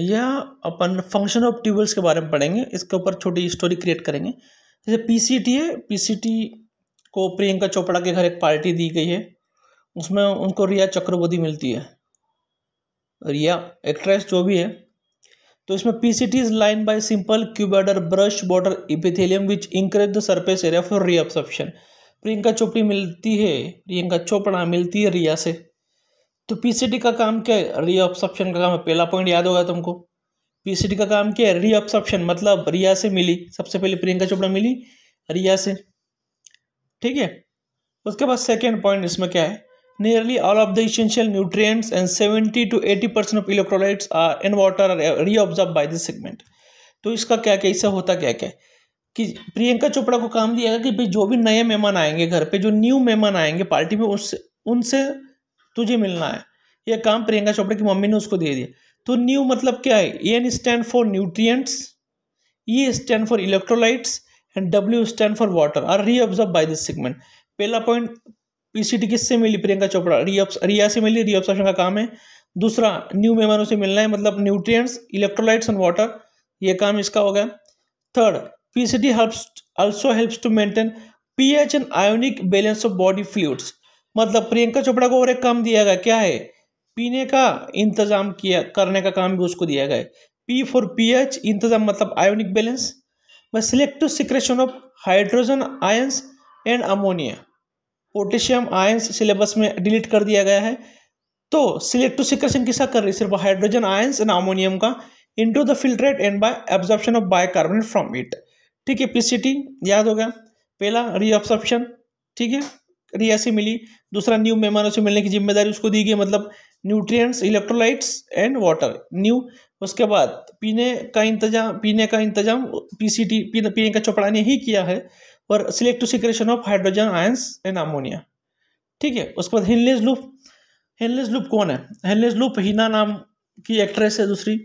या अपन function of tubules के बारे में पढ़ेंगे इसके ऊपर छोटी स्टोरी क्रिएट करेंगे जैसे पीसीटी है पीसीटी को प्रियंका चोपड़ा के घर एक पार्टी दी गई है उसमें उनको रिया चक्रवर्ती मिलती है रिया एक्ट्रेस जो भी है तो इसमें P C T is line by simple cuboidal brush border epithelium which increase the surface area for reabsorption Priyanka Chopra मिलती है प्रियंका चोपड़ा मिलती है रिया से तो पीसीटी का काम क्या है रीऑब्सॉप्शन का काम है पहला पॉइंट याद होगा तुमको पीसीटी का काम क्या है रीऑब्सॉप्शन मतलब रिया से मिली सबसे पहले प्रियंका चोपड़ा मिली रिया से ठीक है उसके बाद सेकेंड पॉइंट इसमें क्या है nearly all of the essential and seventy two eighty percent of of electrolytes are in water are reabsorbed by this segment तो इसका क्या क्या इससे होता क्या क्या कि प्रियंका चोपड़ा को काम दिया गया कि भाई जो भी नए मेहमान आएंगे घर पे जो न्यू मेहमान आएंगे पार्टी में उससे उनसे तुझे मिलना है ये काम प्रियंका चोपड़ा की मम्मी ने उसको दे दिया तो न्यू मतलब क्या है N stand for nutrients E stand for electrolytes and W stand for water are reabsorb by this segment पहला पॉइंट पीसीटी किससे मिली प्रियंका चोपड़ा रियप्स रिया से मिली रियब्सॉर्प्शन का काम है दूसरा न्यू मेहमानों से मिलना है मतलब न्यूट्रिएंट्स इलेक्ट्रोलाइट्स एंड वाटर ये काम इसका हो गया third it helps also helps to maintain P H and ionic balance of body fluids मतलब प्रियंका चोपड़ा को और एक काम दिया गया क्या है पीने का इंतजाम किया करने का काम भी उसको दिया गया पी फॉर पी एच इंतजाम मतलब आयोनिक बैलेंस व selective secretion of hydrogen ions and ammonia potassium ions syllabus में डिलीट कर दिया गया है तो सिलेक्टिव सिक्रेशन किसा कर रही है सिर्फ हाइड्रोजन आयंस एंड अमोनियम का into the filtrate and by absorption of bicarbonate from it ठीक है पीसीटी याद हो गया पहला रीअब्सॉर्प्शन ठीक है रियासी मिली दूसरा न्यू मेहमानों से मिलने की जिम्मेदारी उसको दी गई मतलब nutrients electrolytes and water new उसके बाद पीने का इंतजाम पीने का इंतजाम पीसीटी पीने, पीने का चोपड़ा ने ही किया है और select secretion of hydrogen ions and ammonia ठीक है उसके बाद हिनलेज लूप हेनलेस लूप कौन है हेनलेस लूप हिना नाम की एक्ट्रेस है दूसरी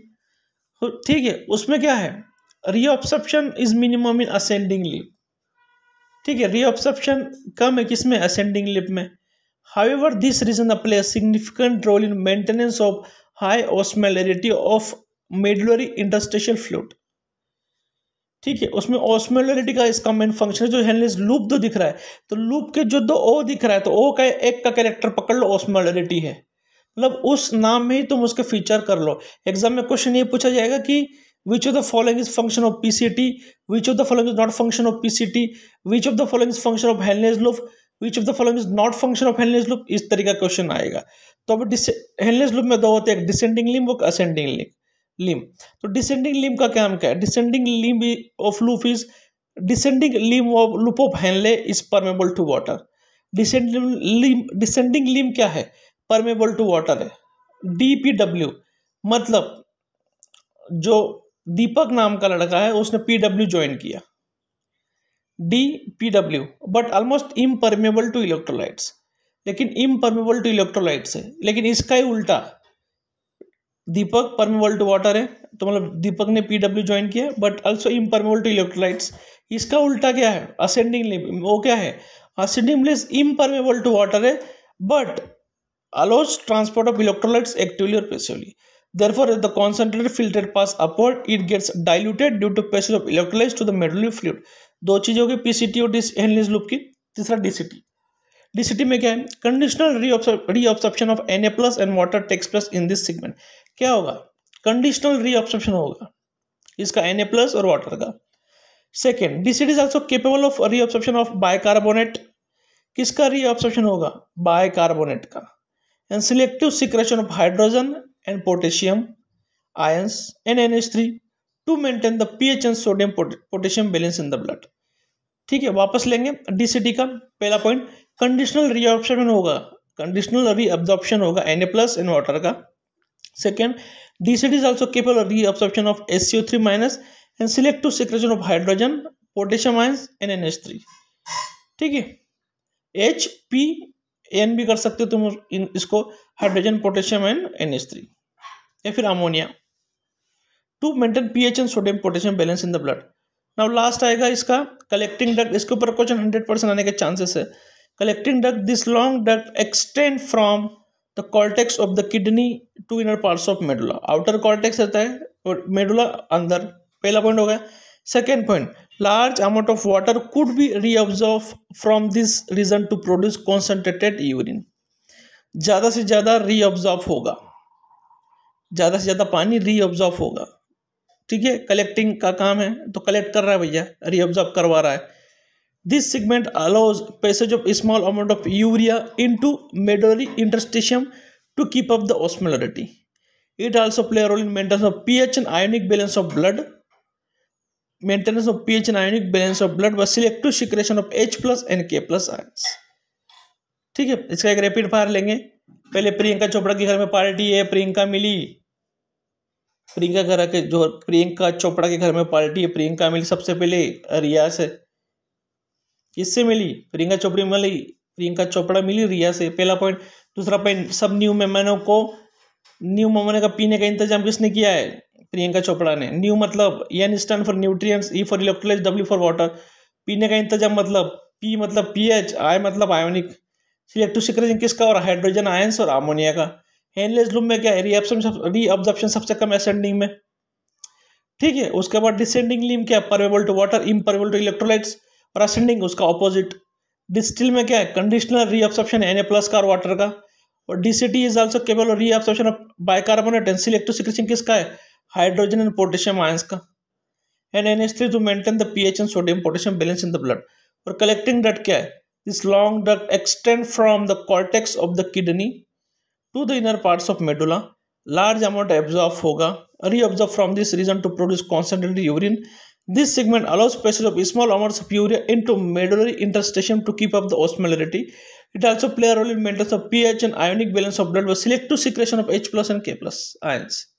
ठीक है उसमें क्या है reabsorption is minimum in ascending limb ठीक है रीऑब्सप्शन कम है किसमें में असेंडिंग लिप में However, this region plays a significant role in maintenance of high osmolarity of medullary interstitial fluid. ठीक है उसमें ऑस्मोलरिटी का इसका मेन फंक्शन है जो हेनलेस लूप दो दिख रहा है तो लूप के जो दो ओ दिख रहा है तो ओ का एक का कैरेक्टर पकड़ लो ऑस्मोलरिटी है मतलब उस नाम में ही तुम उसके फीचर कर लो एग्जाम में क्वेश्चन ये पूछा जाएगा कि which of the following is function of P C T which of the following is not function of P C T which of the following is function of Henle's loop which of the following is not function of हेलनेस loop इस तरीके का question आएगा तो अब हेलनेस loop में दो होते हैं डिसेंडिंग लिम और असेंडिंग लिम्ब लिम तो डिसेंडिंग लिम का काम क्या है descending limb of loop is descending limb of loop of Henle is permeable to water descending limb descending limb क्या है परमेबल टू वाटर है डी पी डब्ल्यू मतलब जो दीपक नाम का लड़का है उसने पी डब्ल्यू ज्वाइन किया DPW but almost impermeable to electrolytes लेकिन इम्परमेबल टू इलेक्ट्रोलाइट्स है लेकिन इसका ही उल्टा दीपक परमेबल टू वाटर है तो मतलब दीपक ने पी डब्ल्यू ज्वाइन किया but also impermeable to electrolytes इसका उल्टा क्या है असेंडिंग वो क्या है ascending place impermeable to water है but transport of electrolytes actively और passively therefore the concentrated filter pass upward it gets diluted due to passage of electrolytes to the medullary fluid दो चीज होगी PCT और dish हेनलीज loop की तीसरा C T में क्या है conditional reabsorption of N A plus and water takes plus in this segment क्या होगा कंडीशनल रीऑब्सप्शन होगा इसका एन ए प्लस और वाटर का second D C T is also capable of re reabsorption of bicarbonate किसका reabsorption होगा bicarbonate का and selective secretion of hydrogen and potassium ions and N H three to maintain the P H and sodium potassium balance in the blood ठीक है वापस लेंगे D C T का पहला point conditional reabsorption होगा conditional reabsorption होगा N A plus in water का second D C T is also capable reabsorption of S C O three minus and selective secretion of hydrogen potassium ions N N H three ठीक है H P N भी कर सकते हो तुम इन इसको hydrogen potassium and N H three या फिर ammonia to maintain P H and sodium potassium balance in the blood now last आएगा इसका कलेक्टिंग डक इसके ऊपर क्वेश्चन हंड्रेड परसेंट आने के चांसेस है collecting duct this long duct extend from the cortex of the kidney to inner parts of medulla outer cortex रहता है और मेडुला अंदर पहला पॉइंट हो गया second point large amount of water could be reabsorbed from this region to produce concentrated urine ज़्यादा से ज़्यादा रीअब्जॉर्व होगा ज़्यादा से ज़्यादा पानी रीअब्जॉर्व होगा ठीक है कलेक्टिंग का काम है तो कलेक्ट कर रहा है भैया रीअब्जॉर्ब करवा रहा है this segment allows passage of small amount of urea into medullary interstitium to keep up the it also play role in maintenance of P H and ionic balance of blood maintenance of P H and ionic balance of blood व selective secretion of H plus and K plus आय ठीक है इसका एक rapid fire लेंगे पहले प्रियंका चोपड़ा के घर में पार्टी है प्रियंका मिली प्रियंका घर के जो प्रियंका चोपड़ा के घर में पार्टी है प्रियंका मिली सबसे पहले रिया से किससे मिली प्रियंका चोपड़ी मिली प्रियंका चोपड़ा मिली रिया से पहला पॉइंट दूसरा पॉइंट सब न्यू मेहमानों को न्यू मेहमानों का पीने का इंतजाम किसने किया है प्रियंका चोपड़ा ने न्यू मतलब N stand for nutrients E for electrolytes W for water पीने का इंतजाम मतलब पी मतलब पी एच आई मतलब आयोनिक सिलेक्टिव किसका और हाइड्रोजन आयंस और अमोनिया का हैंडलेस लूप में क्या है रीऑप्शन रीऑब्जॉर्प्शन सबसे कम असेंडिंग में ठीक है उसके बाद डिसेंडिंग लिम क्या है permeable to water impermeable to electrolytes और असेंडिंग उसका ऑपोजिट डिस्टिल में क्या है conditional reabsorption N A plus का और वाटर का और D C T is also केवल reabsorption of bicarbonate and selective secretion किसका है हाइड्रोजन एंड पोटेशियम आयंस का and N H three to maintain the P H and sodium potassium balance in the blood और collecting डट क्या है this long dot extend from the cortex of the kidney to the inner parts of medulla. Large amount absorbed foga reabsorbed from this region to produce concentrated urine. This segment allows passage of small amounts of urea into medullary interstitium to keep up the osmolarity. It also plays a role in maintenance of pH and ionic balance of blood by selective secretion of H plus and K plus ions.